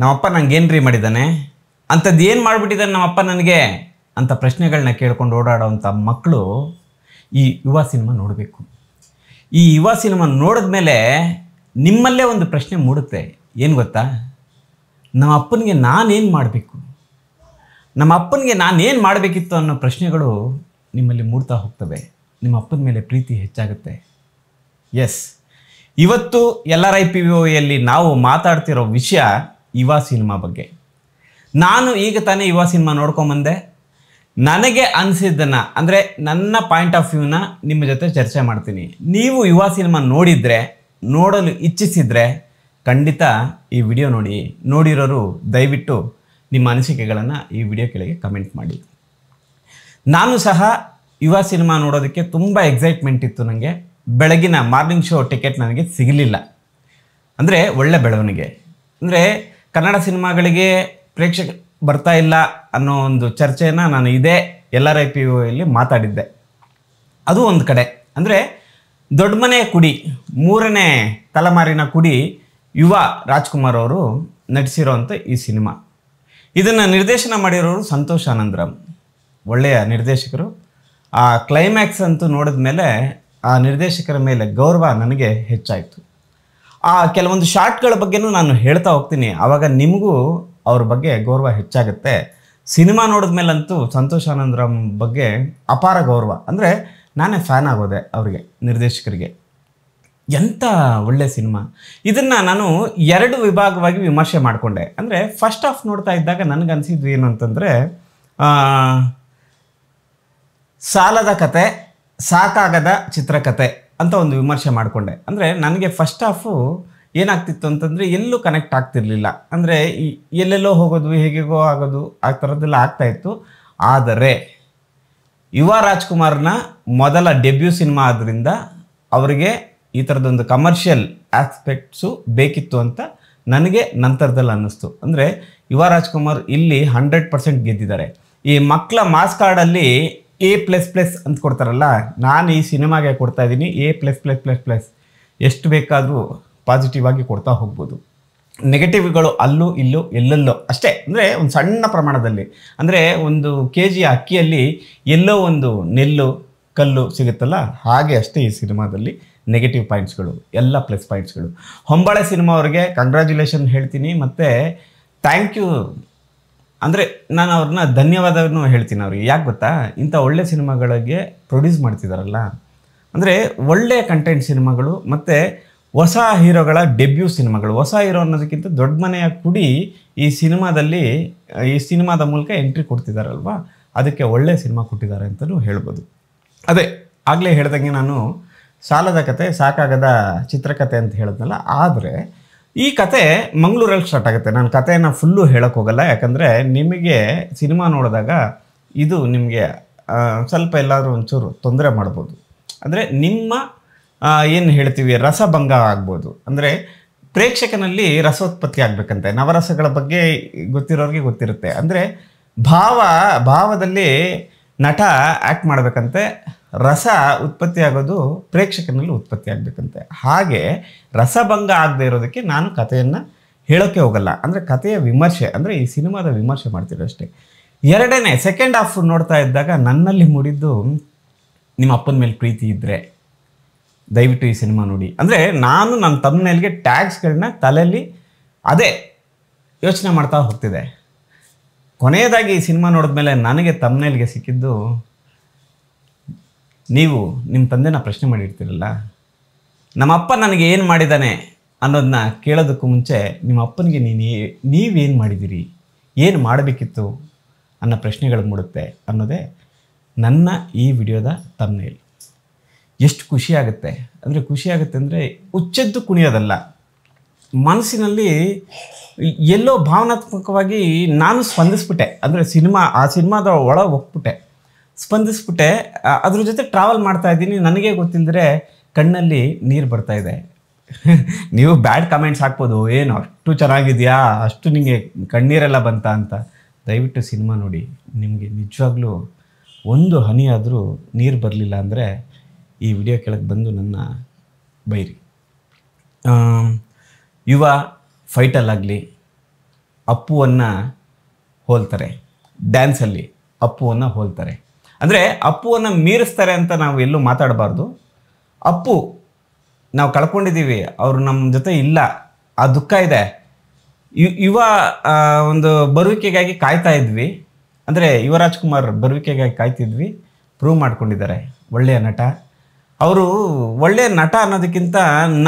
ನಮ್ಮಪ್ಪ ನನಗೇನು ರೀ ಮಾಡಿದ್ದಾನೆ ಅಂಥದ್ದು ಏನು ಮಾಡಿಬಿಟ್ಟಿದ್ದಾನೆ ನಮ್ಮಪ್ಪ ನನಗೆ ಅಂಥ ಪ್ರಶ್ನೆಗಳನ್ನ ಕೇಳ್ಕೊಂಡು ಓಡಾಡೋವಂಥ ಮಕ್ಕಳು ಈ ಯುವ ಸಿನಿಮಾ ನೋಡಬೇಕು ಈ ಯುವ ಸಿನಿಮಾ ನೋಡಿದ ಮೇಲೆ ನಿಮ್ಮಲ್ಲೇ ಒಂದು ಪ್ರಶ್ನೆ ಮೂಡುತ್ತೆ ಏನು ಗೊತ್ತಾ ನಮ್ಮ ಅಪ್ಪನಿಗೆ ನಾನೇನು ಮಾಡಬೇಕು ನಮ್ಮ ಅಪ್ಪನಿಗೆ ನಾನೇನು ಮಾಡಬೇಕಿತ್ತು ಅನ್ನೋ ಪ್ರಶ್ನೆಗಳು ನಿಮ್ಮಲ್ಲಿ ಮೂಡ್ತಾ ಹೋಗ್ತವೆ ನಿಮ್ಮ ಅಪ್ಪನ ಮೇಲೆ ಪ್ರೀತಿ ಹೆಚ್ಚಾಗುತ್ತೆ ಎಸ್ ಇವತ್ತು ಎಲ್ ಆರ್ ಐ ಪಿ ಓಯಲ್ಲಿ ನಾವು ಮಾತಾಡ್ತಿರೋ ವಿಷಯ ಯುವ ಸಿನಿಮಾ ಬಗ್ಗೆ ನಾನು ಈಗ ತಾನೇ ಯುವ ಸಿನಿಮಾ ನೋಡ್ಕೊಂಬಂದೆ ನನಗೆ ಅನಿಸಿದ್ದನ್ನು ಅಂದರೆ ನನ್ನ ಪಾಯಿಂಟ್ ಆಫ್ ವ್ಯೂನ ನಿಮ್ಮ ಜೊತೆ ಚರ್ಚೆ ಮಾಡ್ತೀನಿ ನೀವು ಯುವ ಸಿನಿಮಾ ನೋಡಿದರೆ ನೋಡಲು ಇಚ್ಛಿಸಿದರೆ ಖಂಡಿತ ಈ ವಿಡಿಯೋ ನೋಡಿ ನೋಡಿರೋರು ದಯವಿಟ್ಟು ನಿಮ್ಮ ಅನಿಸಿಕೆಗಳನ್ನು ಈ ವಿಡಿಯೋ ಕೆಳಗೆ ಕಮೆಂಟ್ ಮಾಡಿ ನಾನು ಸಹ ಯುವ ಸಿನಿಮಾ ನೋಡೋದಕ್ಕೆ ತುಂಬ ಎಕ್ಸೈಟ್ಮೆಂಟ್ ಇತ್ತು ನನಗೆ ಬೆಳಗಿನ ಮಾರ್ನಿಂಗ್ ಶೋ ಟಿಕೆಟ್ ನನಗೆ ಸಿಗಲಿಲ್ಲ ಅಂದರೆ ಒಳ್ಳೆ ಬೆಳವಣಿಗೆ ಅಂದರೆ ಕನ್ನಡ ಸಿನಿಮಾಗಳಿಗೆ ಪ್ರೇಕ್ಷಕ ಬರ್ತಾ ಇಲ್ಲ ಅನ್ನೋ ಒಂದು ಚರ್ಚೆಯನ್ನು ನಾನು ಇದೇ ಎಲ್ ಆರ್ ಐ ಪಿ ಒಲ್ಲಿ ಮಾತಾಡಿದ್ದೆ ಅದು ಒಂದು ಕಡೆ ಅಂದರೆ ದೊಡ್ಡ ಮನೆ ಕುಡಿ ಮೂರನೇ ತಲೆಮಾರಿನ ಕುಡಿ ಯುವ ರಾಜ್ಕುಮಾರ್ ಅವರು ನಟಿಸಿರೋವಂಥ ಈ ಸಿನಿಮಾ ಇದನ್ನು ನಿರ್ದೇಶನ ಮಾಡಿರೋರು ಸಂತೋಷ್ ಆನಂದರಾಮ್ ಒಳ್ಳೆಯ ನಿರ್ದೇಶಕರು ಆ ಕ್ಲೈಮ್ಯಾಕ್ಸ್ ಅಂತೂ ನೋಡಿದ ಮೇಲೆ ಆ ನಿರ್ದೇಶಕರ ಮೇಲೆ ಗೌರವ ನನಗೆ ಹೆಚ್ಚಾಯಿತು ಆ ಕೆಲವೊಂದು ಶಾರ್ಟ್ಗಳ ಬಗ್ಗೆನೂ ನಾನು ಹೇಳ್ತಾ ಹೋಗ್ತೀನಿ ಆವಾಗ ನಿಮಗೂ ಅವ್ರ ಬಗ್ಗೆ ಗೌರವ ಹೆಚ್ಚಾಗುತ್ತೆ ಸಿನಿಮಾ ನೋಡಿದ ಮೇಲಂತೂ ಸಂತೋಷ್ ಬಗ್ಗೆ ಅಪಾರ ಗೌರವ ಅಂದರೆ ನಾನೇ ಫ್ಯಾನ್ ಆಗೋದೆ ಅವರಿಗೆ ನಿರ್ದೇಶಕರಿಗೆ ಎಂಥ ಒಳ್ಳೆ ಸಿನಿಮಾ ಇದನ್ನು ನಾನು ಎರಡು ವಿಭಾಗವಾಗಿ ವಿಮರ್ಶೆ ಮಾಡಿಕೊಂಡೆ ಅಂದರೆ ಫಸ್ಟ್ ಆಫ್ ನೋಡ್ತಾ ಇದ್ದಾಗ ನನಗನ್ಸಿದ್ದು ಏನು ಅಂತಂದರೆ ಸಾಲದ ಕತೆ ಸಾಕಾಗದ ಚಿತ್ರಕತೆ ಅಂತ ಒಂದು ವಿಮರ್ಶೆ ಮಾಡಿಕೊಂಡೆ ಅಂದರೆ ನನಗೆ ಫಸ್ಟ್ ಆಫು ಏನಾಗ್ತಿತ್ತು ಅಂತಂದರೆ ಎಲ್ಲೂ ಕನೆಕ್ಟ್ ಆಗ್ತಿರಲಿಲ್ಲ ಅಂದರೆ ಎಲ್ಲೆಲ್ಲೋ ಹೋಗೋದು ಹೇಗೆಗೋ ಆಗೋದು ಆ ಥರದ್ದೆಲ್ಲ ಆಗ್ತಾಯಿತ್ತು ಆದರೆ ಯುವ ರಾಜ್ಕುಮಾರ್ನ ಮೊದಲ ಡೆಬ್ಯೂ ಸಿನಿಮಾ ಆದ್ದರಿಂದ ಅವರಿಗೆ ಈ ಥರದ್ದೊಂದು ಕಮರ್ಷಿಯಲ್ ಆಸ್ಪೆಕ್ಟ್ಸು ಬೇಕಿತ್ತು ಅಂತ ನನಗೆ ನಂತರದಲ್ಲಿ ಅನ್ನಿಸ್ತು ಅಂದರೆ ಯುವ ರಾಜ್ಕುಮಾರ್ ಇಲ್ಲಿ ಹಂಡ್ರೆಡ್ ಪರ್ಸೆಂಟ್ ಗೆದ್ದಿದ್ದಾರೆ ಈ ಮಕ್ಕಳ ಮಾಸ್ ಕಾರ್ಡಲ್ಲಿ ಎ ಪ್ಲಸ್ ಪ್ಲಸ್ ಅಂತ ಕೊಡ್ತಾರಲ್ಲ ನಾನು ಈ ಸಿನಿಮಾಗೆ ಕೊಡ್ತಾ ಇದ್ದೀನಿ A plus plus plus plus ಎಷ್ಟು ಬೇಕಾದರೂ ಪಾಸಿಟಿವ್ ಆಗಿ ಕೊಡ್ತಾ ಹೋಗ್ಬೋದು ನೆಗೆಟಿವ್ಗಳು ಅಲ್ಲೂ ಇಲ್ಲೂ ಎಲ್ಲೆಲ್ಲೋ ಅಷ್ಟೇ ಅಂದರೆ ಒಂದು ಸಣ್ಣ ಪ್ರಮಾಣದಲ್ಲಿ ಅಂದರೆ ಒಂದು ಕೆ ಜಿ ಅಕ್ಕಿಯಲ್ಲಿ ಎಲ್ಲೋ ಒಂದು ನೆಲ್ಲು ಕಲ್ಲು ಸಿಗುತ್ತಲ್ಲ ಹಾಗೆ ಅಷ್ಟೇ ಈ ಸಿನಿಮಾದಲ್ಲಿ ನೆಗೆಟಿವ್ ಪಾಯಿಂಟ್ಸ್ಗಳು ಎಲ್ಲ ಪ್ಲಸ್ ಪಾಯಿಂಟ್ಸ್ಗಳು ಹೊಂಬಾಳೆ ಸಿನಿಮಾ ಅವ್ರಿಗೆ ಕಂಗ್ರ್ಯಾಚುಲೇಷನ್ ಹೇಳ್ತೀನಿ ಮತ್ತು ಥ್ಯಾಂಕ್ ಯು ಅಂದರೆ ನಾನು ಅವ್ರನ್ನ ಧನ್ಯವಾದವನ್ನು ಹೇಳ್ತೀನಿ ಅವ್ರಿಗೆ ಯಾಕೆ ಗೊತ್ತಾ ಇಂಥ ಒಳ್ಳೆ ಸಿನಿಮಾಗಳಿಗೆ ಪ್ರೊಡ್ಯೂಸ್ ಮಾಡ್ತಿದ್ದಾರಲ್ಲ ಅಂದರೆ ಒಳ್ಳೆ ಕಂಟೆಂಟ್ ಸಿನಿಮಾಗಳು ಮತ್ತು ಹೊಸ ಹೀರೋಗಳ ಡೆಬ್ಯೂ ಸಿನಿಮಾಗಳು ಹೊಸ ಹೀರೋ ಅನ್ನೋದಕ್ಕಿಂತ ದೊಡ್ಡ ಮನೆಯ ಕುಡಿ ಈ ಸಿನಿಮಾದಲ್ಲಿ ಈ ಸಿನಿಮಾದ ಮೂಲಕ ಎಂಟ್ರಿ ಕೊಡ್ತಿದ್ದಾರಲ್ವ ಅದಕ್ಕೆ ಒಳ್ಳೆ ಸಿನಿಮಾ ಕೊಟ್ಟಿದ್ದಾರೆ ಅಂತಲೂ ಹೇಳ್ಬೋದು ಅದೇ ಆಗಲೇ ಹೇಳ್ದಂಗೆ ನಾನು ಸಾಲದ ಕತೆ ಸಾಕಾಗದ ಚಿತ್ರಕತೆ ಅಂತ ಹೇಳಿದ್ನಲ್ಲ ಆದರೆ ಈ ಕತೆ ಮಂಗಳೂರಲ್ಲಿ ಸ್ಟಾರ್ಟ್ ಆಗುತ್ತೆ ನಾನು ಕತೆಯನ್ನು ಫುಲ್ಲು ಹೋಗಲ್ಲ ಯಾಕಂದರೆ ನಿಮಗೆ ಸಿನಿಮಾ ನೋಡಿದಾಗ ಇದು ನಿಮಗೆ ಸ್ವಲ್ಪ ಎಲ್ಲಾದರೂ ಒಂಚೂರು ತೊಂದರೆ ಮಾಡ್ಬೋದು ಅಂದರೆ ನಿಮ್ಮ ಏನು ಹೇಳ್ತೀವಿ ರಸಭಂಗ ಆಗ್ಬೋದು ಅಂದರೆ ಪ್ರೇಕ್ಷಕನಲ್ಲಿ ರಸೋತ್ಪತ್ತಿ ಆಗಬೇಕಂತೆ ನವರಸಗಳ ಬಗ್ಗೆ ಗೊತ್ತಿರೋರಿಗೆ ಗೊತ್ತಿರುತ್ತೆ ಅಂದರೆ ಭಾವ ಭಾವದಲ್ಲಿ ನಟ ಆ್ಯಕ್ಟ್ ಮಾಡಬೇಕಂತೆ ರಸ ಉತ್ಪತ್ತಿ ಆಗೋದು ಪ್ರೇಕ್ಷಕನಲ್ಲಿ ಉತ್ಪತ್ತಿ ಆಗಬೇಕಂತೆ ಹಾಗೆ ರಸಭಂಗ ಆಗದೆ ಇರೋದಕ್ಕೆ ನಾನು ಕಥೆಯನ್ನು ಹೇಳೋಕ್ಕೆ ಹೋಗಲ್ಲ ಅಂದರೆ ಕಥೆಯ ವಿಮರ್ಶೆ ಅಂದರೆ ಈ ಸಿನಿಮಾದ ವಿಮರ್ಶೆ ಮಾಡ್ತೀವಿ ಅಷ್ಟೇ ಎರಡನೇ ಸೆಕೆಂಡ್ ಹಾಫ್ ನೋಡ್ತಾ ಇದ್ದಾಗ ನನ್ನಲ್ಲಿ ಮೂಡಿದ್ದು ನಿಮ್ಮ ಅಪ್ಪನ ಮೇಲೆ ಪ್ರೀತಿ ಇದ್ದರೆ ದಯವಿಟ್ಟು ಈ ಸಿನಿಮಾ ನೋಡಿ ಅಂದರೆ ನಾನು ನನ್ನ ತಮ್ಮನೇಲಿಗೆ ಟ್ಯಾಗ್ಸ್ಗಳನ್ನ ತಲೆಯಲ್ಲಿ ಅದೇ ಯೋಚನೆ ಮಾಡ್ತಾ ಹೋಗ್ತಿದೆ ಕೊನೆಯದಾಗಿ ಈ ಸಿನಿಮಾ ನೋಡಿದ್ಮೇಲೆ ನನಗೆ ತಮ್ಮನೇಲಿಗೆ ಸಿಕ್ಕಿದ್ದು ನೀವು ನಿಮ್ಮ ತಂದೆನ ಪ್ರಶ್ನೆ ಮಾಡಿರ್ತೀರಲ್ಲ ನಮ್ಮಪ್ಪ ನನಗೆ ಏನು ಮಾಡಿದ್ದಾನೆ ಅನ್ನೋದನ್ನ ಕೇಳೋದಕ್ಕೂ ಮುಂಚೆ ನಿಮ್ಮ ಅಪ್ಪನಿಗೆ ನೀನು ನೀವೇನು ಮಾಡಿದ್ದೀರಿ ಏನು ಮಾಡಬೇಕಿತ್ತು ಅನ್ನೋ ಪ್ರಶ್ನೆಗಳು ಮೂಡುತ್ತೆ ಅನ್ನೋದೇ ನನ್ನ ಈ ವಿಡಿಯೋದ ತಮ್ಮನೇಲಿ ಎಷ್ಟು ಖುಷಿಯಾಗುತ್ತೆ ಅಂದರೆ ಖುಷಿಯಾಗುತ್ತೆ ಅಂದರೆ ಹುಚ್ಚೆದ್ದು ಕುಣಿಯೋದಲ್ಲ ಮನಸ್ಸಿನಲ್ಲಿ ಎಲ್ಲೋ ಭಾವನಾತ್ಮಕವಾಗಿ ನಾನು ಸ್ಪಂದಿಸ್ಬಿಟ್ಟೆ ಅಂದರೆ ಸಿನಿಮಾ ಆ ಸಿನಿಮಾದ ಒಳಗೆ ಹೋಗ್ಬಿಟ್ಟೆ ಸ್ಪಂದಿಸ್ಬಿಟ್ಟೆ ಅದ್ರ ಜೊತೆ ಟ್ರಾವೆಲ್ ಮಾಡ್ತಾ ಇದ್ದೀನಿ ನನಗೆ ಗೊತ್ತಿಲ್ಲದ್ರೆ ಕಣ್ಣಲ್ಲಿ ನೀರು ಬರ್ತಾ ಇದೆ ನೀವು ಬ್ಯಾಡ್ ಕಮೆಂಟ್ಸ್ ಹಾಕ್ಬೋದು ಏನು ಅಷ್ಟು ಚೆನ್ನಾಗಿದೆಯಾ ಅಷ್ಟು ನಿಮಗೆ ಕಣ್ಣೀರೆಲ್ಲ ಬಂತ ಅಂತ ದಯವಿಟ್ಟು ಸಿನಿಮಾ ನೋಡಿ ನಿಮಗೆ ನಿಜವಾಗ್ಲೂ ಒಂದು ಹನಿ ಆದರೂ ನೀರು ಬರಲಿಲ್ಲ ಅಂದರೆ ಈ ವಿಡಿಯೋ ಕೆಳಗೆ ಬಂದು ನನ್ನ ಬೈರಿ ಯುವ ಫೈಟಲ್ಲಾಗಲಿ ಅಪ್ಪುವನ್ನು ಹೋಲ್ತಾರೆ ಡ್ಯಾನ್ಸಲ್ಲಿ ಅಪ್ಪುವನ್ನು ಹೋಲ್ತಾರೆ ಅಂದರೆ ಅಪ್ಪುವನ್ನು ಮೀರಿಸ್ತಾರೆ ಅಂತ ನಾವು ಎಲ್ಲೂ ಮಾತಾಡಬಾರ್ದು ಅಪ್ಪು ನಾವು ಕಳ್ಕೊಂಡಿದ್ದೀವಿ ಅವರು ನಮ್ಮ ಜೊತೆ ಇಲ್ಲ ಆ ದುಃಖ ಇದೆ ಯುವ ಒಂದು ಬರುವಿಕೆಗಾಗಿ ಕಾಯ್ತಾ ಇದ್ವಿ ಅಂದರೆ ಯುವ ರಾಜ್ಕುಮಾರ್ ಬರುವಿಕೆಗಾಗಿ ಕಾಯ್ತಿದ್ವಿ ಪ್ರೂವ್ ಮಾಡ್ಕೊಂಡಿದ್ದಾರೆ ಒಳ್ಳೆಯ ನಟ ಅವರು ಒಳ್ಳೆಯ ನಟ ಅನ್ನೋದಕ್ಕಿಂತ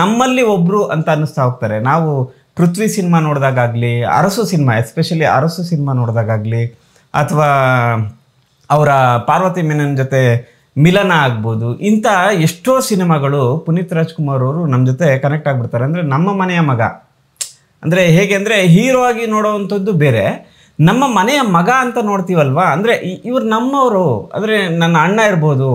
ನಮ್ಮಲ್ಲಿ ಒಬ್ಬರು ಅಂತ ಅನ್ನಿಸ್ತಾ ಹೋಗ್ತಾರೆ ನಾವು ಪೃಥ್ವಿ ಸಿನಿಮಾ ನೋಡಿದಾಗಲಿ Arasu cinema especially Arasu cinema ನೋಡಿದಾಗಲಿ ಅಥವಾ ಅವರ ಪಾರ್ವತಿ ಮೆನನ್ ಜೊತೆ ಮಿಲನ ಆಗ್ಬೋದು ಇಂಥ ಎಷ್ಟೋ ಸಿನಿಮಾಗಳು ಪುನೀತ್ ರಾಜ್ಕುಮಾರ್ ಅವರು ನಮ್ಮ ಜೊತೆ ಕನೆಕ್ಟ್ ಆಗಿಬಿಡ್ತಾರೆ ಅಂದರೆ ನಮ್ಮ ಮನೆಯ ಮಗ ಅಂದರೆ ಹೇಗೆ ಅಂದರೆ ಹೀರೋ ಆಗಿ ನೋಡೋವಂಥದ್ದು ಬೇರೆ ನಮ್ಮ ಮನೆಯ ಮಗ ಅಂತ ನೋಡ್ತೀವಲ್ವಾ ಅಂದರೆ ಇವ್ರು ನಮ್ಮವರು ಅಂದರೆ ನನ್ನ ಅಣ್ಣ ಇರ್ಬೋದು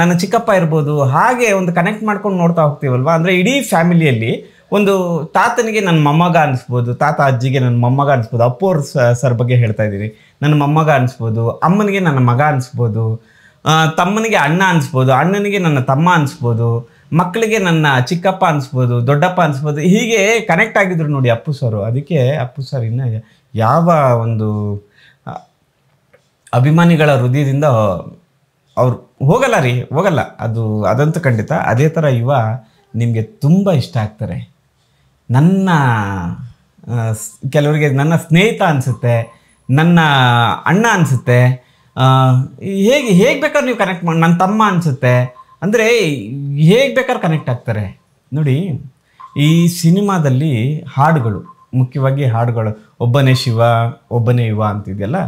ನನ್ನ ಚಿಕ್ಕಪ್ಪ ಇರ್ಬೋದು ಹಾಗೆ ಒಂದು ಕನೆಕ್ಟ್ ಮಾಡ್ಕೊಂಡು ನೋಡ್ತಾ ಹೋಗ್ತೀವಲ್ವಾ ಅಂದರೆ ಇಡೀ ಫ್ಯಾಮಿಲಿಯಲ್ಲಿ ಒಂದು ತಾತನಿಗೆ ನನ್ನ ಮಮ್ಮಗ ಅನಿಸ್ಬೋದು ತಾತ ಅಜ್ಜಿಗೆ ನನ್ನ ಮೊಮ್ಮಗ ಅನಿಸ್ಬೋದು ಅಪ್ಪು ಅವ್ರ ಸರ್ ಬಗ್ಗೆ ಹೇಳ್ತಾ ಇದ್ದೀನಿ ನನ್ನ ಮೊಮ್ಮಗ ಅನಿಸ್ಬೋದು ಅಮ್ಮನಿಗೆ ನನ್ನ ಮಗ ಅನಿಸ್ಬೋದು ತಮ್ಮನಿಗೆ ಅಣ್ಣ ಅನಿಸ್ಬೋದು ಅಣ್ಣನಿಗೆ ನನ್ನ ತಮ್ಮ ಅನಿಸ್ಬೋದು ಮಕ್ಕಳಿಗೆ ನನ್ನ ಚಿಕ್ಕಪ್ಪ ಅನಿಸ್ಬೋದು ದೊಡ್ಡಪ್ಪ ಅನಿಸ್ಬೋದು ಹೀಗೆ ಕನೆಕ್ಟ್ ಆಗಿದ್ರು ನೋಡಿ ಅಪ್ಪು ಸರು ಅದಕ್ಕೆ ಅಪ್ಪು ಸರ್ ಇನ್ನು ಯಾವ ಒಂದು ಅಭಿಮಾನಿಗಳ ಹೃದಯದಿಂದ ಅವ್ರು ಹೋಗಲ್ಲ ರೀ ಹೋಗಲ್ಲ ಅದು ಅದಂತೂ ಖಂಡಿತ ಅದೇ ಥರ ಇವ ನಿಮಗೆ ತುಂಬ ಇಷ್ಟ ಆಗ್ತಾರೆ ನನ್ನ ಕೆಲವರಿಗೆ ನನ್ನ ಸ್ನೇಹಿತ ಅನಿಸುತ್ತೆ ನನ್ನ ಅಣ್ಣ ಅನಿಸುತ್ತೆ ಹೇಗೆ ಹೇಗೆ ಬೇಕಾದ್ರೆ ನೀವು ಕನೆಕ್ಟ್ ಮಾಡಿ ನನ್ನ ತಮ್ಮ ಅನಿಸುತ್ತೆ ಅಂದರೆ ಹೇಗೆ ಬೇಕಾದ್ರೆ ಕನೆಕ್ಟ್ ಆಗ್ತಾರೆ ನೋಡಿ ಈ ಸಿನಿಮಾದಲ್ಲಿ ಹಾಡುಗಳು ಮುಖ್ಯವಾಗಿ ಹಾಡುಗಳು ಒಬ್ಬನೇ ಶಿವ ಒಬ್ಬನೇ ಯುವ ಅಂತಿದೆಯಲ್ಲ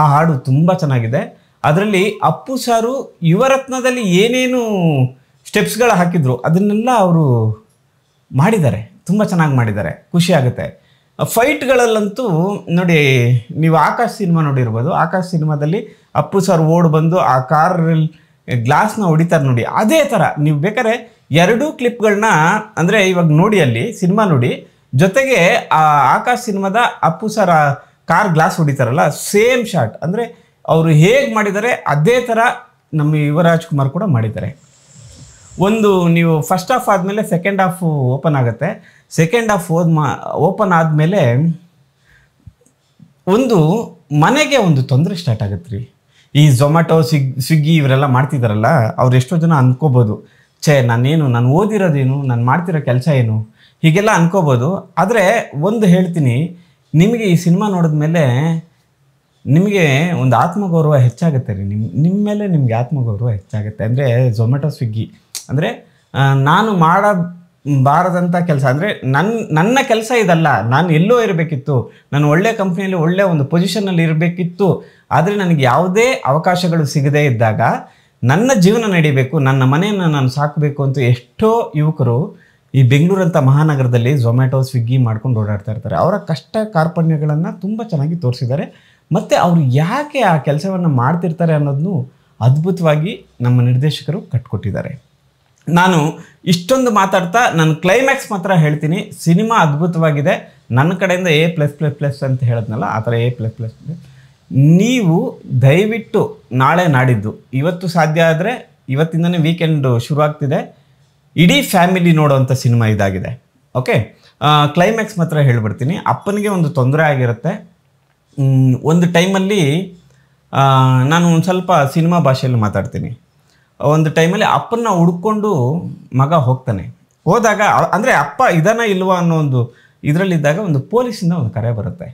ಆ ಹಾಡು ತುಂಬ ಚೆನ್ನಾಗಿದೆ ಅದರಲ್ಲಿ ಅಪ್ಪು ಸಾರು ಯುವರತ್ನದಲ್ಲಿ ಏನೇನು ಸ್ಟೆಪ್ಸ್ಗಳು ಹಾಕಿದ್ರು ಅದನ್ನೆಲ್ಲ ಅವರು ಮಾಡಿದ್ದಾರೆ ತುಂಬ ಚೆನ್ನಾಗಿ ಮಾಡಿದ್ದಾರೆ ಖುಷಿ ಆಗುತ್ತೆ ಫೈಟ್ಗಳಲ್ಲಂತೂ ನೋಡಿ ನೀವು ಆಕಾಶ್ ಸಿನಿಮಾ ನೋಡಿರ್ಬೋದು ಆಕಾಶ್ ಸಿನಿಮಾದಲ್ಲಿ ಅಪ್ಪು ಸರ್ ಓಡ್ ಬಂದು ಆ ಕಾರ್ ಗ್ಲಾಸ್ನ ಹೊಡಿತಾರೆ ನೋಡಿ ಅದೇ ಥರ ನೀವು ಬೇಕಾದ್ರೆ ಎರಡೂ ಕ್ಲಿಪ್ಗಳನ್ನ ಅಂದರೆ ಇವಾಗ ನೋಡಿ ಅಲ್ಲಿ ಸಿನಿಮಾ ನೋಡಿ ಜೊತೆಗೆ ಆ ಆಕಾಶ್ ಸಿನಿಮಾದ ಅಪ್ಪು ಸರ್ ಕಾರ್ ಗ್ಲಾಸ್ ಹೊಡಿತಾರಲ್ಲ ಸೇಮ್ ಶಾಟ್ ಅಂದರೆ ಅವರು ಹೇಗೆ ಮಾಡಿದ್ದಾರೆ ಅದೇ ಥರ ನಮ್ಮ ಯುವರಾಜ್ ಕುಮಾರ್ ಕೂಡ ಮಾಡಿದ್ದಾರೆ ಒಂದು ನೀವು ಫಸ್ಟ್ ಹಾಫ್ ಆದಮೇಲೆ ಸೆಕೆಂಡ್ ಹಾಫು ಓಪನ್ ಆಗುತ್ತೆ ಸೆಕೆಂಡ್ ಹಾಫ್ ಓದ್ ಮಾ ಓಪನ್ ಆದಮೇಲೆ ಒಂದು ಮನೆಗೆ ಒಂದು ತೊಂದರೆ ಸ್ಟಾರ್ಟ್ ಆಗುತ್ತೆ ರೀ ಈ ಝೊಮ್ಯಾಟೊ ಸ್ವಿಗ್ ಸ್ವಿಗ್ಗಿ ಇವರೆಲ್ಲ ಮಾಡ್ತಿದ್ದಾರಲ್ಲ ಅವ್ರು ಎಷ್ಟೋ ಜನ ಅಂದ್ಕೋಬೋದು ಛೇ ನಾನೇನು ನಾನು ಓದಿರೋದೇನು ನಾನು ಮಾಡ್ತಿರೋ ಕೆಲಸ ಏನು ಹೀಗೆಲ್ಲ ಅಂದ್ಕೋಬೋದು ಆದರೆ ಒಂದು ಹೇಳ್ತೀನಿ ನಿಮಗೆ ಈ ಸಿನಿಮಾ ಮೇಲೆ ನಿಮಗೆ ಒಂದು ಆತ್ಮಗೌರವ ಹೆಚ್ಚಾಗುತ್ತೆ ರೀ ನಿಮ್ಮ ನಿಮ್ಮ ಮೇಲೆ ನಿಮಗೆ ಆತ್ಮಗೌರವ ಹೆಚ್ಚಾಗುತ್ತೆ ಅಂದರೆ ಝೊಮ್ಯಾಟೊ ಸ್ವಿಗ್ಗಿ ಅಂದರೆ ನಾನು ಮಾಡೋ ಬಾರದಂಥ ಕೆಲಸ ಅಂದರೆ ನನ್ನ ನನ್ನ ಕೆಲಸ ಇದಲ್ಲ ನಾನು ಎಲ್ಲೋ ಇರಬೇಕಿತ್ತು ನಾನು ಒಳ್ಳೆಯ ಕಂಪ್ನಿಯಲ್ಲಿ ಒಳ್ಳೆಯ ಒಂದು ಪೊಸಿಷನಲ್ಲಿ ಇರಬೇಕಿತ್ತು ಆದರೆ ನನಗೆ ಯಾವುದೇ ಅವಕಾಶಗಳು ಸಿಗದೇ ಇದ್ದಾಗ ನನ್ನ ಜೀವನ ನಡಿಬೇಕು ನನ್ನ ಮನೆಯನ್ನು ನಾನು ಸಾಕಬೇಕು ಅಂತ ಎಷ್ಟೋ ಯುವಕರು ಈ ಬೆಂಗಳೂರಂಥ ಮಹಾನಗರದಲ್ಲಿ ಝೊಮ್ಯಾಟೊ ಸ್ವಿಗ್ಗಿ ಮಾಡ್ಕೊಂಡು ಓಡಾಡ್ತಾ ಇರ್ತಾರೆ ಅವರ ಕಷ್ಟ ಕಾರ್ಪಣ್ಯಗಳನ್ನು ತುಂಬ ಚೆನ್ನಾಗಿ ತೋರಿಸಿದ್ದಾರೆ ಮತ್ತು ಅವರು ಯಾಕೆ ಆ ಕೆಲಸವನ್ನು ಮಾಡ್ತಿರ್ತಾರೆ ಅನ್ನೋದನ್ನು ಅದ್ಭುತವಾಗಿ ನಮ್ಮ ನಿರ್ದೇಶಕರು ಕಟ್ಕೊಟ್ಟಿದ್ದಾರೆ ನಾನು ಇಷ್ಟೊಂದು ಮಾತಾಡ್ತಾ ನಾನು ಕ್ಲೈಮ್ಯಾಕ್ಸ್ ಮಾತ್ರ ಹೇಳ್ತೀನಿ ಸಿನಿಮಾ ಅದ್ಭುತವಾಗಿದೆ ನನ್ನ ಕಡೆಯಿಂದ ಎ ಪ್ಲಸ್ ಪ್ಲಸ್ ಪ್ಲಸ್ ಅಂತ ಹೇಳಿದ್ನಲ್ಲ ಆ ಥರ ಎ ಪ್ಲಸ್ ಪ್ಲಸ್ ನೀವು ದಯವಿಟ್ಟು ನಾಳೆ ನಾಡಿದ್ದು ಇವತ್ತು ಸಾಧ್ಯ ಆದರೆ ಇವತ್ತಿಂದನೇ ವೀಕೆಂಡು ಶುರು ಆಗ್ತಿದೆ ಇಡೀ ಫ್ಯಾಮಿಲಿ ನೋಡುವಂಥ ಸಿನಿಮಾ ಇದಾಗಿದೆ ಓಕೆ ಕ್ಲೈಮ್ಯಾಕ್ಸ್ ಮಾತ್ರ ಹೇಳ್ಬಿಡ್ತೀನಿ ಅಪ್ಪನಿಗೆ ಒಂದು ತೊಂದರೆ ಆಗಿರುತ್ತೆ ಒಂದು ಟೈಮಲ್ಲಿ ನಾನು ಒಂದು ಸ್ವಲ್ಪ ಸಿನಿಮಾ ಭಾಷೆಯಲ್ಲಿ ಮಾತಾಡ್ತೀನಿ ಒಂದು ಟೈಮಲ್ಲಿ ಅಪ್ಪನ ಹುಡ್ಕೊಂಡು ಮಗ ಹೋಗ್ತಾನೆ ಹೋದಾಗ ಅಂದರೆ ಅಪ್ಪ ಇದನ್ನ ಇಲ್ವಾ ಅನ್ನೋ ಒಂದು ಇದರಲ್ಲಿದ್ದಾಗ ಒಂದು ಪೊಲೀಸಿಂದ ಒಂದು ಕರೆ ಬರುತ್ತೆ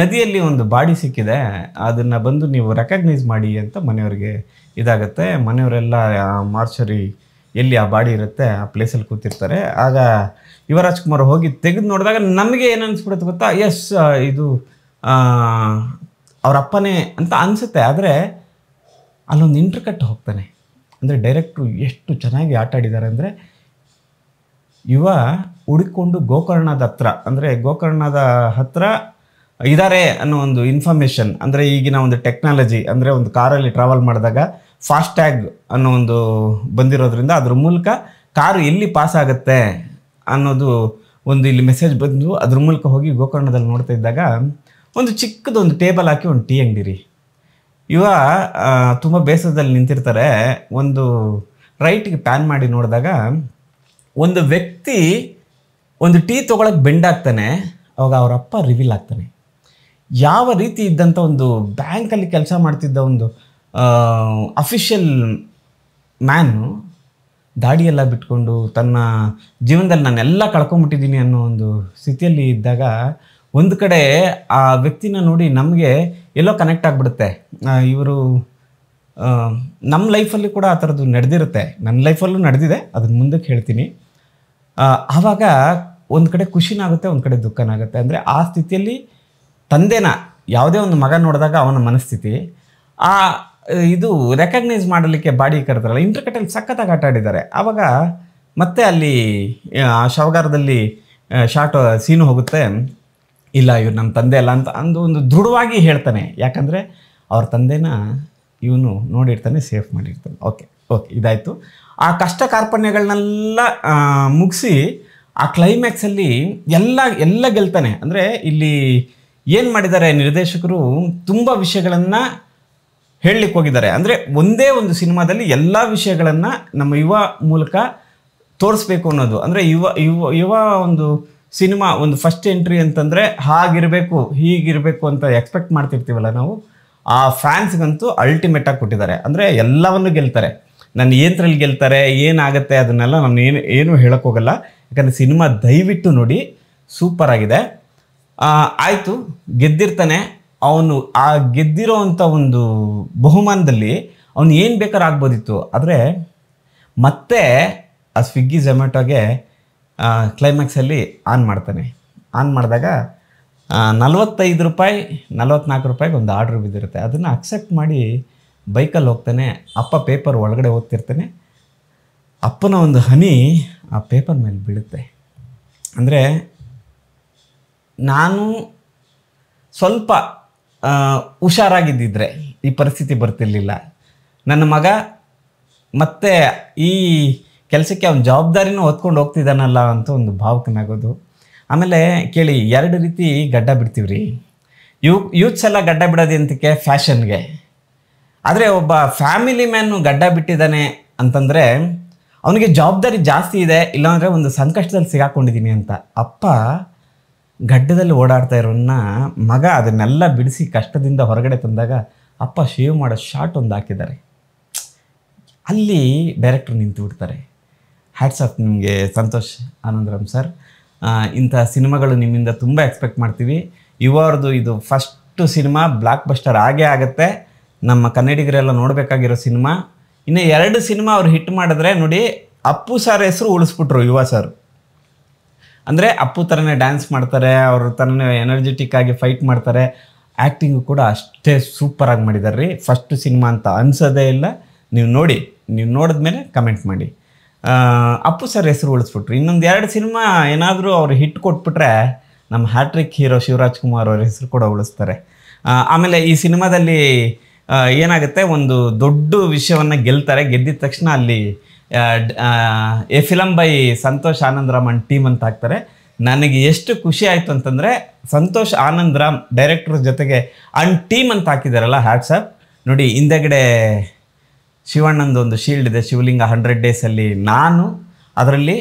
ನದಿಯಲ್ಲಿ ಒಂದು ಬಾಡಿ ಸಿಕ್ಕಿದೆ ಅದನ್ನು ಬಂದು ನೀವು ರೆಕಗ್ನೈಸ್ ಮಾಡಿ ಅಂತ ಮನೆಯವ್ರಿಗೆ ಇದಾಗುತ್ತೆ ಮನೆಯವರೆಲ್ಲ ಮಾರ್ಚರಿ ಎಲ್ಲಿ ಆ ಬಾಡಿ ಇರುತ್ತೆ ಆ ಪ್ಲೇಸಲ್ಲಿ ಕೂತಿರ್ತಾರೆ ಆಗ ಯುವರಾಜ್ ಕುಮಾರ್ ಹೋಗಿ ತೆಗೆದು ನೋಡಿದಾಗ ನಮಗೆ ಏನು ಅನಿಸ್ಬಿಡುತ್ತೆ ಗೊತ್ತಾ ಎಸ್ ಇದು ಅವರ ಅಪ್ಪನೇ ಅಂತ ಅನಿಸುತ್ತೆ ಆದರೆ ಅಲ್ಲೊಂದು ಇಂಟ್ರ್ ಕಟ್ ಹೋಗ್ತಾನೆ ಅಂದರೆ ಡೈರೆಕ್ಟ್ರು ಎಷ್ಟು ಚೆನ್ನಾಗಿ ಆಟ ಆಡಿದ್ದಾರೆ ಅಂದರೆ ಇವ ಹುಡುಕೊಂಡು ಗೋಕರ್ಣದ ಹತ್ರ ಅಂದರೆ ಗೋಕರ್ಣದ ಹತ್ರ ಇದ್ದಾರೆ ಅನ್ನೋ ಒಂದು ಇನ್ಫಾರ್ಮೇಷನ್ ಅಂದರೆ ಈಗಿನ ಒಂದು ಟೆಕ್ನಾಲಜಿ ಅಂದರೆ ಒಂದು ಕಾರಲ್ಲಿ ಟ್ರಾವೆಲ್ ಮಾಡಿದಾಗ ಫಾಸ್ಟ್ಯಾಗ್ ಅನ್ನೋ ಒಂದು ಬಂದಿರೋದ್ರಿಂದ ಅದ್ರ ಮೂಲಕ ಕಾರು ಎಲ್ಲಿ ಪಾಸ್ ಆಗುತ್ತೆ ಅನ್ನೋದು ಒಂದು ಇಲ್ಲಿ ಮೆಸೇಜ್ ಬಂದು ಅದ್ರ ಮೂಲಕ ಹೋಗಿ ಗೋಕರ್ಣದಲ್ಲಿ ನೋಡ್ತಾ ಇದ್ದಾಗ ಒಂದು ಚಿಕ್ಕದೊಂದು ಟೇಬಲ್ ಹಾಕಿ ಒಂದು ಟೀ ಅಂಗಡಿ ರೀ ಇವ ತುಂಬ ಬೇಸರದಲ್ಲಿ ನಿಂತಿರ್ತಾರೆ ಒಂದು ರೈಟ್ಗೆ ಪ್ಯಾನ್ ಮಾಡಿ ನೋಡಿದಾಗ ಒಂದು ವ್ಯಕ್ತಿ ಒಂದು ಟೀ ತೊಗೊಳಕ್ಕೆ ಬೆಂಡಾಗ್ತಾನೆ ಅವಾಗ ಅವರಪ್ಪ ಅಪ್ಪ ರಿವೀಲ್ ಆಗ್ತಾನೆ ಯಾವ ರೀತಿ ಇದ್ದಂಥ ಒಂದು ಬ್ಯಾಂಕಲ್ಲಿ ಕೆಲಸ ಮಾಡ್ತಿದ್ದ ಒಂದು ಅಫಿಷಿಯಲ್ ಮ್ಯಾನು ದಾಡಿಯೆಲ್ಲ ಬಿಟ್ಕೊಂಡು ತನ್ನ ಜೀವನದಲ್ಲಿ ನಾನೆಲ್ಲ ಕಳ್ಕೊಂಬಿಟ್ಟಿದ್ದೀನಿ ಅನ್ನೋ ಒಂದು ಸ್ಥಿತಿಯಲ್ಲಿ ಇದ್ದಾಗ ಒಂದು ಕಡೆ ಆ ವ್ಯಕ್ತಿನ ನೋಡಿ ನಮಗೆ ಎಲ್ಲೋ ಕನೆಕ್ಟ್ ಆಗಿಬಿಡುತ್ತೆ ಇವರು ನಮ್ಮ ಲೈಫಲ್ಲಿ ಕೂಡ ಆ ಥರದ್ದು ನಡೆದಿರುತ್ತೆ ನನ್ನ ಲೈಫಲ್ಲೂ ನಡೆದಿದೆ ಅದನ್ನು ಮುಂದಕ್ಕೆ ಹೇಳ್ತೀನಿ ಆವಾಗ ಒಂದು ಕಡೆ ಖುಷಿನಾಗುತ್ತೆ ಒಂದು ಕಡೆ ದುಃಖನಾಗುತ್ತೆ ಅಂದರೆ ಆ ಸ್ಥಿತಿಯಲ್ಲಿ ತಂದೆನ ಯಾವುದೇ ಒಂದು ಮಗ ನೋಡಿದಾಗ ಅವನ ಮನಸ್ಥಿತಿ ಆ ಇದು ರೆಕಗ್ನೈಸ್ ಮಾಡಲಿಕ್ಕೆ ಬಾಡಿ ಕರೆತಾರಲ್ಲ ಇಂಟರ್ಕಟಲ್ಲಿ ಸಖತ್ತಾಗಿ ಆಟ ಆಡಿದ್ದಾರೆ ಆವಾಗ ಮತ್ತೆ ಅಲ್ಲಿ ಆ ಶವಗಾರದಲ್ಲಿ ಶಾರ್ಟ್ ಸೀನು ಹೋಗುತ್ತೆ ಇಲ್ಲ ಇವ್ರು ನಮ್ಮ ತಂದೆ ಅಲ್ಲ ಅಂತ ಅಂದು ಒಂದು ದೃಢವಾಗಿ ಹೇಳ್ತಾನೆ ಯಾಕಂದರೆ ಅವ್ರ ತಂದೆನ ಇವನು ನೋಡಿರ್ತಾನೆ ಸೇಫ್ ಮಾಡಿರ್ತಾನೆ ಓಕೆ ಓಕೆ ಇದಾಯಿತು ಆ ಕಷ್ಟ ಕಾರ್ಪಣ್ಯಗಳನ್ನೆಲ್ಲ ಮುಗಿಸಿ ಆ ಕ್ಲೈಮ್ಯಾಕ್ಸಲ್ಲಿ ಎಲ್ಲ ಎಲ್ಲ ಗೆಲ್ತಾನೆ ಅಂದರೆ ಇಲ್ಲಿ ಏನು ಮಾಡಿದ್ದಾರೆ ನಿರ್ದೇಶಕರು ತುಂಬ ವಿಷಯಗಳನ್ನು ಹೇಳಲಿಕ್ಕೆ ಹೋಗಿದ್ದಾರೆ ಅಂದರೆ ಒಂದೇ ಒಂದು ಸಿನಿಮಾದಲ್ಲಿ ಎಲ್ಲ ವಿಷಯಗಳನ್ನು ನಮ್ಮ ಯುವ ಮೂಲಕ ತೋರಿಸ್ಬೇಕು ಅನ್ನೋದು ಅಂದರೆ ಯುವ ಯುವ ಯುವ ಒಂದು ಸಿನಿಮಾ ಒಂದು ಫಸ್ಟ್ ಎಂಟ್ರಿ ಅಂತಂದರೆ ಹಾಗಿರಬೇಕು ಹೀಗಿರಬೇಕು ಅಂತ ಎಕ್ಸ್ಪೆಕ್ಟ್ ಮಾಡ್ತಿರ್ತೀವಲ್ಲ ನಾವು ಆ ಫ್ಯಾನ್ಸ್ಗಂತೂ ಅಲ್ಟಿಮೇಟಾಗಿ ಕೊಟ್ಟಿದ್ದಾರೆ ಅಂದರೆ ಎಲ್ಲವನ್ನು ಗೆಲ್ತಾರೆ ನಾನು ಏನರಲ್ಲಿ ಗೆಲ್ತಾರೆ ಏನಾಗುತ್ತೆ ಅದನ್ನೆಲ್ಲ ನಾನು ಏನು ಏನು ಹೇಳೋಕ್ಕೋಗಲ್ಲ ಯಾಕಂದರೆ ಸಿನಿಮಾ ದಯವಿಟ್ಟು ನೋಡಿ ಸೂಪರ್ ಆಗಿದೆ ಆಯಿತು ಗೆದ್ದಿರ್ತಾನೆ ಅವನು ಆ ಗೆದ್ದಿರೋ ಅಂಥ ಒಂದು ಬಹುಮಾನದಲ್ಲಿ ಅವನು ಏನು ಬೇಕಾದ್ರೂ ಆಗ್ಬೋದಿತ್ತು ಆದರೆ ಮತ್ತೆ ಆ ಸ್ವಿಗ್ಗಿ ಝೊಮ್ಯಾಟೊಗೆ ಕ್ಲೈಮ್ಯಾಕ್ಸಲ್ಲಿ ಆನ್ ಮಾಡ್ತಾನೆ ಆನ್ ಮಾಡಿದಾಗ ನಲ್ವತ್ತೈದು ರೂಪಾಯಿ ನಲ್ವತ್ನಾಲ್ಕು ರೂಪಾಯಿಗೆ ಒಂದು ಆರ್ಡ್ರ್ ಬಿದ್ದಿರುತ್ತೆ ಅದನ್ನು ಅಕ್ಸೆಪ್ಟ್ ಮಾಡಿ ಬೈಕಲ್ಲಿ ಹೋಗ್ತಾನೆ ಅಪ್ಪ ಪೇಪರ್ ಒಳಗಡೆ ಓದ್ತಿರ್ತಾನೆ ಅಪ್ಪನ ಒಂದು ಹನಿ ಆ ಪೇಪರ್ ಮೇಲೆ ಬೀಳುತ್ತೆ ಅಂದರೆ ನಾನು ಸ್ವಲ್ಪ ಹುಷಾರಾಗಿದ್ದಿದ್ರೆ ಈ ಪರಿಸ್ಥಿತಿ ಬರ್ತಿರ್ಲಿಲ್ಲ ನನ್ನ ಮಗ ಮತ್ತೆ ಈ ಕೆಲಸಕ್ಕೆ ಅವ್ನ ಜವಾಬ್ದಾರಿನೂ ಹೊತ್ಕೊಂಡು ಹೋಗ್ತಿದ್ದಾನಲ್ಲ ಅಂತ ಒಂದು ಭಾವಕನಾಗೋದು ಆಮೇಲೆ ಕೇಳಿ ಎರಡು ರೀತಿ ಗಡ್ಡ ಬಿಡ್ತೀವಿ ರೀ ಯೂ ಯೂತ್ಸ್ ಎಲ್ಲ ಗಡ್ಡ ಅಂತಕ್ಕೆ ಫ್ಯಾಷನ್ಗೆ ಆದರೆ ಒಬ್ಬ ಫ್ಯಾಮಿಲಿ ಮ್ಯಾನು ಗಡ್ಡ ಬಿಟ್ಟಿದ್ದಾನೆ ಅಂತಂದರೆ ಅವನಿಗೆ ಜವಾಬ್ದಾರಿ ಜಾಸ್ತಿ ಇದೆ ಇಲ್ಲಾಂದರೆ ಒಂದು ಸಂಕಷ್ಟದಲ್ಲಿ ಸಿಗಾಕೊಂಡಿದ್ದೀನಿ ಅಂತ ಅಪ್ಪ ಗಡ್ಡದಲ್ಲಿ ಓಡಾಡ್ತಾ ಇರೋನ್ನ ಮಗ ಅದನ್ನೆಲ್ಲ ಬಿಡಿಸಿ ಕಷ್ಟದಿಂದ ಹೊರಗಡೆ ತಂದಾಗ ಅಪ್ಪ ಶೇವ್ ಮಾಡೋ ಶಾಟ್ ಒಂದು ಹಾಕಿದ್ದಾರೆ ಅಲ್ಲಿ ಡೈರೆಕ್ಟ್ರು ನಿಂತು ಬಿಡ್ತಾರೆ ಹ್ಯಾಟ್ಸ್ ಆಫ್ ನಿಮಗೆ ಸಂತೋಷ್ ಆನಂದರಾಮ್ ಸರ್ ಇಂಥ ಸಿನಿಮಾಗಳು ನಿಮ್ಮಿಂದ ತುಂಬ ಎಕ್ಸ್ಪೆಕ್ಟ್ ಮಾಡ್ತೀವಿ ಇವರದು ಇದು ಫಸ್ಟು ಸಿನಿಮಾ ಬ್ಲಾಕ್ ಬಸ್ಟರ್ ಆಗೇ ಆಗುತ್ತೆ ನಮ್ಮ ಕನ್ನಡಿಗರೆಲ್ಲ ನೋಡಬೇಕಾಗಿರೋ ಸಿನಿಮಾ ಇನ್ನು ಎರಡು ಸಿನಿಮಾ ಅವ್ರು ಹಿಟ್ ಮಾಡಿದ್ರೆ ನೋಡಿ ಅಪ್ಪು ಸರ್ ಹೆಸರು ಉಳಿಸ್ಬಿಟ್ರು ಯುವ ಸರ್ ಅಂದರೆ ಅಪ್ಪು ಥರನೇ ಡ್ಯಾನ್ಸ್ ಮಾಡ್ತಾರೆ ಅವ್ರ ಥರನೇ ಎನರ್ಜೆಟಿಕ್ ಆಗಿ ಫೈಟ್ ಮಾಡ್ತಾರೆ ಆ್ಯಕ್ಟಿಂಗು ಕೂಡ ಅಷ್ಟೇ ಸೂಪರಾಗಿ ಮಾಡಿದ್ದಾರೆ ರೀ ಫಸ್ಟ್ ಸಿನಿಮಾ ಅಂತ ಅನಿಸೋದೇ ಇಲ್ಲ ನೀವು ನೋಡಿ ನೀವು ನೋಡಿದ್ಮೇಲೆ ಕಮೆಂಟ್ ಮಾಡಿ ಅಪ್ಪು ಸರ್ ಹೆಸರು ಉಳಿಸ್ಬಿಟ್ರು ಇನ್ನೊಂದು ಎರಡು ಸಿನಿಮಾ ಏನಾದರೂ ಅವ್ರು ಹಿಟ್ ಕೊಟ್ಬಿಟ್ರೆ ನಮ್ಮ ಹ್ಯಾಟ್ರಿಕ್ ಹೀರೋ ಶಿವರಾಜ್ ಕುಮಾರ್ ಅವ್ರ ಹೆಸರು ಕೂಡ ಉಳಿಸ್ತಾರೆ ಆಮೇಲೆ ಈ ಸಿನಿಮಾದಲ್ಲಿ ಏನಾಗುತ್ತೆ ಒಂದು ದೊಡ್ಡ ವಿಷಯವನ್ನು ಗೆಲ್ತಾರೆ ಗೆದ್ದಿದ ತಕ್ಷಣ ಅಲ್ಲಿ a film by Santhosh Anand Raman team ಅಂತ ಹಾಕ್ತಾರೆ ನನಗೆ ಎಷ್ಟು ಖುಷಿ ಆಯಿತು ಅಂತಂದರೆ ಸಂತೋಷ್ ಆನಂದ್ ರಾಮ್ ಡೈರೆಕ್ಟ್ರ್ ಜೊತೆಗೆ ಅಂಡ್ ಟೀಮ್ ಅಂತ ಹಾಕಿದಾರಲ್ಲ ಹ್ಯಾಟ್ಸಪ್ ನೋಡಿ ಹಿಂದೆಗಡೆ ಒಂದು ಶೀಲ್ಡ್ ಇದೆ ಶಿವಲಿಂಗ ಹಂಡ್ರೆಡ್ ಡೇಸಲ್ಲಿ ನಾನು ಅದರಲ್ಲಿ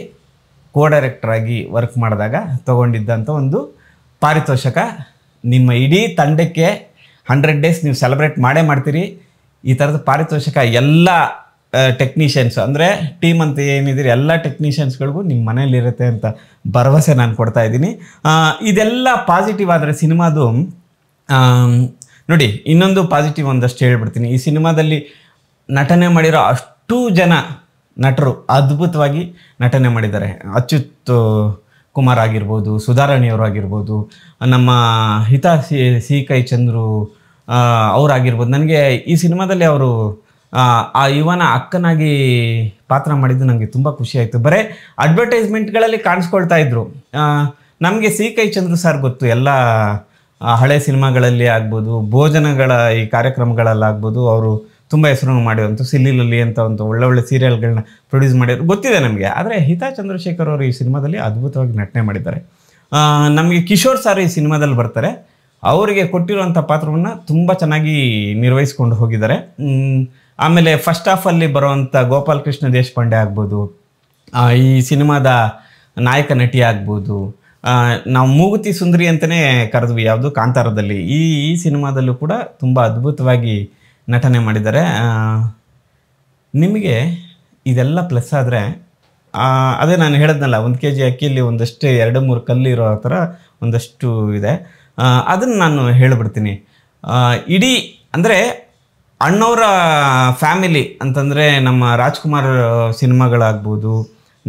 ಕೋ ಡೈರೆಕ್ಟ್ರಾಗಿ ವರ್ಕ್ ಮಾಡಿದಾಗ ತೊಗೊಂಡಿದ್ದಂಥ ಒಂದು ಪಾರಿತೋಷಕ ನಿಮ್ಮ ಇಡೀ ತಂಡಕ್ಕೆ ಹಂಡ್ರೆಡ್ ಡೇಸ್ ನೀವು ಸೆಲೆಬ್ರೇಟ್ ಮಾಡೇ ಮಾಡ್ತೀರಿ ಈ ಥರದ ಪಾರಿತೋಷಕ ಎಲ್ಲ ಟೆಕ್ನಿಷಿಯನ್ಸ್ ಅಂದರೆ ಟೀಮ್ ಅಂತ ಏನಿದ್ದೀರಿ ಎಲ್ಲ ಟೆಕ್ನಿಷಿಯನ್ಸ್ಗಳಿಗೂ ನಿಮ್ಮ ಮನೇಲಿರುತ್ತೆ ಅಂತ ಭರವಸೆ ನಾನು ಕೊಡ್ತಾ ಇದ್ದೀನಿ ಇದೆಲ್ಲ ಪಾಸಿಟಿವ್ ಆದರೆ ಸಿನಿಮಾದು ನೋಡಿ ಇನ್ನೊಂದು ಪಾಸಿಟಿವ್ ಒಂದಷ್ಟು ಹೇಳ್ಬಿಡ್ತೀನಿ ಈ ಸಿನಿಮಾದಲ್ಲಿ ನಟನೆ ಮಾಡಿರೋ ಅಷ್ಟು ಜನ ನಟರು ಅದ್ಭುತವಾಗಿ ನಟನೆ ಮಾಡಿದ್ದಾರೆ ಅಚ್ಯುತ್ ಕುಮಾರ್ ಆಗಿರ್ಬೋದು ಸುಧಾರಾಣಿಯವರು ಆಗಿರ್ಬೋದು ನಮ್ಮ ಹಿತಾ ಸಿ ಸಿ ಕೈ ಚಂದ್ರು ಅವರಾಗಿರ್ಬೋದು ನನಗೆ ಈ ಸಿನಿಮಾದಲ್ಲಿ ಅವರು ಆ ಯುವನ ಅಕ್ಕನಾಗಿ ಪಾತ್ರ ಮಾಡಿದ್ದು ನನಗೆ ತುಂಬ ಖುಷಿಯಾಯಿತು ಬರೀ ಅಡ್ವರ್ಟೈಸ್ಮೆಂಟ್ಗಳಲ್ಲಿ ಕಾಣಿಸ್ಕೊಳ್ತಾ ಇದ್ರು ನಮಗೆ ಸಿ ಕೈ ಚಂದ್ರು ಸರ್ ಗೊತ್ತು ಎಲ್ಲ ಹಳೆ ಸಿನಿಮಾಗಳಲ್ಲಿ ಆಗ್ಬೋದು ಭೋಜನಗಳ ಈ ಕಾರ್ಯಕ್ರಮಗಳಲ್ಲಾಗ್ಬೋದು ಅವರು ತುಂಬ ಹೆಸರು ಮಾಡಿದಂಥ ಸಿಲ್ಲಿಲಲ್ಲಿ ಅಂತ ಒಂದು ಒಳ್ಳೆ ಒಳ್ಳೆ ಸೀರಿಯಲ್ಗಳನ್ನ ಪ್ರೊಡ್ಯೂಸ್ ಮಾಡಿದ್ರು ಗೊತ್ತಿದೆ ನಮಗೆ ಆದರೆ ಹಿತಾ ಚಂದ್ರಶೇಖರ್ ಅವರು ಈ ಸಿನಿಮಾದಲ್ಲಿ ಅದ್ಭುತವಾಗಿ ನಟನೆ ಮಾಡಿದ್ದಾರೆ ನಮಗೆ ಕಿಶೋರ್ ಸರ್ ಈ ಸಿನಿಮಾದಲ್ಲಿ ಬರ್ತಾರೆ ಅವರಿಗೆ ಕೊಟ್ಟಿರುವಂಥ ಪಾತ್ರವನ್ನು ತುಂಬ ಚೆನ್ನಾಗಿ ನಿರ್ವಹಿಸ್ಕೊಂಡು ಹೋಗಿದ್ದಾರೆ ಆಮೇಲೆ ಫಸ್ಟ್ ಹಾಫಲ್ಲಿ ಬರುವಂಥ ಗೋಪಾಲ್ ಕೃಷ್ಣ ದೇಶಪಾಂಡೆ ಆಗ್ಬೋದು ಈ ಸಿನಿಮಾದ ನಾಯಕ ನಟಿ ಆಗ್ಬೋದು ನಾವು ಮೂಗುತಿ ಸುಂದರಿ ಅಂತಲೇ ಕರೆದ್ವಿ ಯಾವುದು ಕಾಂತಾರದಲ್ಲಿ ಈ ಈ ಸಿನಿಮಾದಲ್ಲೂ ಕೂಡ ತುಂಬ ಅದ್ಭುತವಾಗಿ ನಟನೆ ಮಾಡಿದ್ದಾರೆ ನಿಮಗೆ ಇದೆಲ್ಲ ಪ್ಲಸ್ ಆದರೆ ಅದೇ ನಾನು ಹೇಳಿದ್ನಲ್ಲ ಒಂದು ಕೆ ಜಿ ಅಕ್ಕಿಯಲ್ಲಿ ಒಂದಷ್ಟು ಎರಡು ಮೂರು ಇರೋ ಥರ ಒಂದಷ್ಟು ಇದೆ ಅದನ್ನು ನಾನು ಹೇಳಿಬಿಡ್ತೀನಿ ಇಡೀ ಅಂದರೆ ಅಣ್ಣವರ ಫ್ಯಾಮಿಲಿ ಅಂತಂದರೆ ನಮ್ಮ ರಾಜ್ಕುಮಾರ್ ಸಿನಿಮಾಗಳಾಗ್ಬೋದು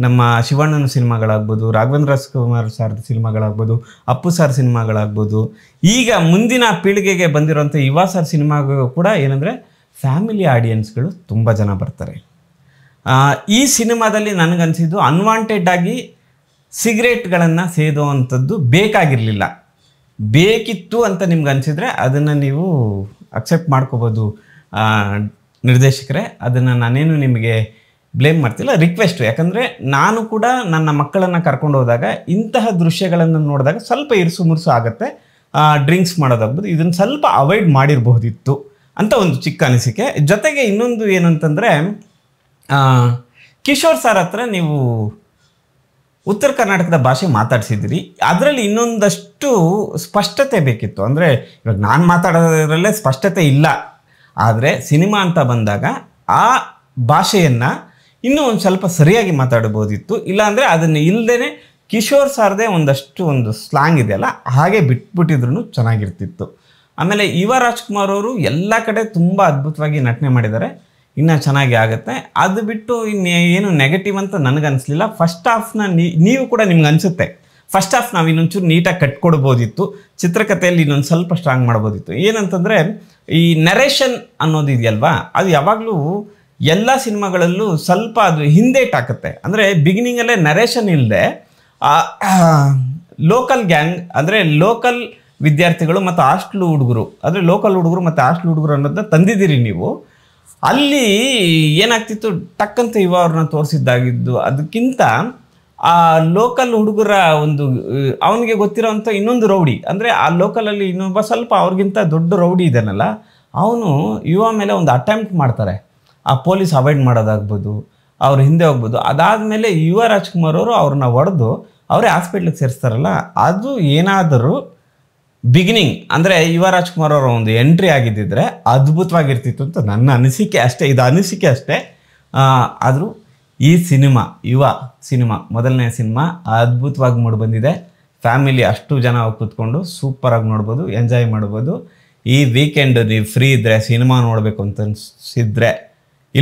ನಮ್ಮ ಶಿವಣ್ಣನ ಸಿನಿಮಾಗಳಾಗ್ಬೋದು ರಾಘವೇಂದ್ರ ಕುಮಾರ್ ಸರ್ ಸಿನಿಮಾಗಳಾಗ್ಬೋದು ಅಪ್ಪು ಸಾರ್ ಸಿನಿಮಾಗಳಾಗ್ಬೋದು ಈಗ ಮುಂದಿನ ಪೀಳಿಗೆಗೆ ಬಂದಿರೋಂಥ ಯುವ ಸರ್ ಸಿನಿಮಾಗೂ ಕೂಡ ಏನಂದರೆ ಫ್ಯಾಮಿಲಿ ಆಡಿಯನ್ಸ್ಗಳು ತುಂಬ ಜನ ಬರ್ತಾರೆ ಈ ಸಿನಿಮಾದಲ್ಲಿ ನನಗನ್ಸಿದ್ದು ಅನ್ವಾಂಟೆಡ್ ಆಗಿ ಸಿಗರೇಟ್ಗಳನ್ನು ಸೇದುವಂಥದ್ದು ಬೇಕಾಗಿರಲಿಲ್ಲ ಬೇಕಿತ್ತು ಅಂತ ನಿಮ್ಗೆ ಅನಿಸಿದರೆ ಅದನ್ನು ನೀವು ಅಕ್ಸೆಪ್ಟ್ ಮಾಡ್ಕೋಬೋದು ನಿರ್ದೇಶಕರೇ ಅದನ್ನು ನಾನೇನು ನಿಮಗೆ ಬ್ಲೇಮ್ ಮಾಡ್ತಿಲ್ಲ ರಿಕ್ವೆಸ್ಟು ಯಾಕಂದರೆ ನಾನು ಕೂಡ ನನ್ನ ಮಕ್ಕಳನ್ನು ಕರ್ಕೊಂಡು ಹೋದಾಗ ಇಂತಹ ದೃಶ್ಯಗಳನ್ನು ನೋಡಿದಾಗ ಸ್ವಲ್ಪ ಇರುಸು ಮುರುಸು ಆಗುತ್ತೆ ಡ್ರಿಂಕ್ಸ್ ಮಾಡೋದಾಗ್ಬೋದು ಇದನ್ನು ಸ್ವಲ್ಪ ಅವಾಯ್ಡ್ ಮಾಡಿರಬಹುದಿತ್ತು ಅಂತ ಒಂದು ಚಿಕ್ಕ ಅನಿಸಿಕೆ ಜೊತೆಗೆ ಇನ್ನೊಂದು ಏನು ಕಿಶೋರ್ ಸರ್ ಹತ್ರ ನೀವು ಉತ್ತರ ಕರ್ನಾಟಕದ ಭಾಷೆ ಮಾತಾಡಿಸಿದಿರಿ ಅದರಲ್ಲಿ ಇನ್ನೊಂದಷ್ಟು ಸ್ಪಷ್ಟತೆ ಬೇಕಿತ್ತು ಅಂದರೆ ಇವಾಗ ನಾನು ಮಾತಾಡೋದ್ರಲ್ಲೇ ಸ್ಪಷ್ಟತೆ ಇಲ್ಲ ಆದರೆ ಸಿನಿಮಾ ಅಂತ ಬಂದಾಗ ಆ ಭಾಷೆಯನ್ನು ಇನ್ನೂ ಒಂದು ಸ್ವಲ್ಪ ಸರಿಯಾಗಿ ಮಾತಾಡ್ಬೋದಿತ್ತು ಇಲ್ಲಾಂದರೆ ಅದನ್ನು ಇಲ್ಲದೇ ಕಿಶೋರ್ ಸರ್ದೇ ಒಂದಷ್ಟು ಒಂದು ಸ್ಲಾಂಗ್ ಇದೆಯಲ್ಲ ಹಾಗೆ ಬಿಟ್ಬಿಟ್ಟಿದ್ರು ಚೆನ್ನಾಗಿರ್ತಿತ್ತು ಆಮೇಲೆ ಯುವ ರಾಜ್ಕುಮಾರ್ ಅವರು ಎಲ್ಲ ಕಡೆ ತುಂಬ ಅದ್ಭುತವಾಗಿ ನಟನೆ ಮಾಡಿದ್ದಾರೆ ಇನ್ನೂ ಚೆನ್ನಾಗಿ ಆಗುತ್ತೆ ಅದು ಬಿಟ್ಟು ಇನ್ನೇ ಏನು ನೆಗೆಟಿವ್ ಅಂತ ನನಗನ್ನಿಸ್ಲಿಲ್ಲ ಫಸ್ಟ್ ಹಾಫ್ನ ನೀವು ಕೂಡ ನಿಮ್ಗೆ ಅನಿಸುತ್ತೆ ಫಸ್ಟ್ ಹಾಫ್ ನಾವು ಇನ್ನೊಂಚೂರು ನೀಟಾಗಿ ಕಟ್ಕೊಡ್ಬೋದಿತ್ತು ಚಿತ್ರಕಥೆಯಲ್ಲಿ ಇನ್ನೊಂದು ಸ್ವಲ್ಪ ಸ್ಟ್ರಾಂಗ್ ಮಾಡ್ಬೋದಿತ್ತು ಏನಂತಂದರೆ ಈ ನರೇಷನ್ ಅನ್ನೋದಿದೆಯಲ್ವಾ ಅದು ಯಾವಾಗಲೂ ಎಲ್ಲ ಸಿನಿಮಾಗಳಲ್ಲೂ ಸ್ವಲ್ಪ ಅದು ಹಾಕುತ್ತೆ ಅಂದರೆ ಬಿಗಿನಿಂಗಲ್ಲೇ ನರೇಷನ್ ಇಲ್ಲದೆ ಲೋಕಲ್ ಗ್ಯಾಂಗ್ ಅಂದರೆ ಲೋಕಲ್ ವಿದ್ಯಾರ್ಥಿಗಳು ಮತ್ತು ಹಾಸ್ಟ್ಲು ಹುಡುಗರು ಅಂದರೆ ಲೋಕಲ್ ಹುಡುಗರು ಮತ್ತು ಹಾಸ್ಟ್ಲು ಹುಡುಗರು ಅನ್ನೋದನ್ನ ತಂದಿದ್ದೀರಿ ನೀವು ಅಲ್ಲಿ ಏನಾಗ್ತಿತ್ತು ಟಕ್ಕಂತ ಯುವ ಅವ್ರನ್ನ ತೋರಿಸಿದ್ದಾಗಿದ್ದು ಅದಕ್ಕಿಂತ ಆ ಲೋಕಲ್ ಹುಡುಗರ ಒಂದು ಅವನಿಗೆ ಗೊತ್ತಿರೋವಂಥ ಇನ್ನೊಂದು ರೌಡಿ ಅಂದರೆ ಆ ಲೋಕಲಲ್ಲಿ ಇನ್ನೊಬ್ಬ ಸ್ವಲ್ಪ ಅವ್ರಿಗಿಂತ ದೊಡ್ಡ ರೌಡಿ ಇದ್ದಾನಲ್ಲ ಅವನು ಯುವ ಮೇಲೆ ಒಂದು ಅಟೆಂಪ್ಟ್ ಮಾಡ್ತಾರೆ ಆ ಪೊಲೀಸ್ ಅವಾಯ್ಡ್ ಮಾಡೋದಾಗ್ಬೋದು ಅವ್ರ ಹಿಂದೆ ಹೋಗ್ಬೋದು ಅದಾದಮೇಲೆ ಯುವ ರಾಜ್ಕುಮಾರ್ ಅವರು ಅವ್ರನ್ನ ಹೊಡೆದು ಅವರೇ ಹಾಸ್ಪಿಟ್ಲಿಗೆ ಸೇರಿಸ್ತಾರಲ್ಲ ಅದು ಏನಾದರೂ ಬಿಗಿನಿಂಗ್ ಅಂದರೆ ಯುವ ರಾಜ್ಕುಮಾರ್ ಅವರ ಒಂದು ಎಂಟ್ರಿ ಆಗಿದ್ದಿದ್ರೆ ಅದ್ಭುತವಾಗಿರ್ತಿತ್ತು ಅಂತ ನನ್ನ ಅನಿಸಿಕೆ ಅಷ್ಟೇ ಇದು ಅನಿಸಿಕೆ ಅಷ್ಟೇ ಆದರೂ ಈ ಸಿನಿಮಾ ಯುವ ಸಿನಿಮಾ ಮೊದಲನೇ ಸಿನಿಮಾ ಅದ್ಭುತವಾಗಿ ಮೂಡಿ ಬಂದಿದೆ ಫ್ಯಾಮಿಲಿ ಅಷ್ಟು ಜನ ಕೂತ್ಕೊಂಡು ಸೂಪರಾಗಿ ನೋಡ್ಬೋದು ಎಂಜಾಯ್ ಮಾಡ್ಬೋದು ಈ ವೀಕೆಂಡ್ ನೀವು ಫ್ರೀ ಇದ್ದರೆ ಸಿನಿಮಾ ನೋಡಬೇಕು ಅಂತ ಅನ್ಸಿದ್ರೆ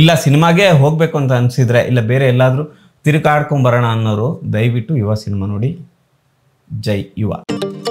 ಇಲ್ಲ ಸಿನಿಮಾಗೆ ಹೋಗಬೇಕು ಅಂತ ಅನ್ಸಿದ್ರೆ ಇಲ್ಲ ಬೇರೆ ಎಲ್ಲಾದರೂ ತಿರುಗಾಡ್ಕೊಂಬರೋಣ ಅನ್ನೋರು ದಯವಿಟ್ಟು ಯುವ ಸಿನಿಮಾ ನೋಡಿ ಜೈ ಯುವ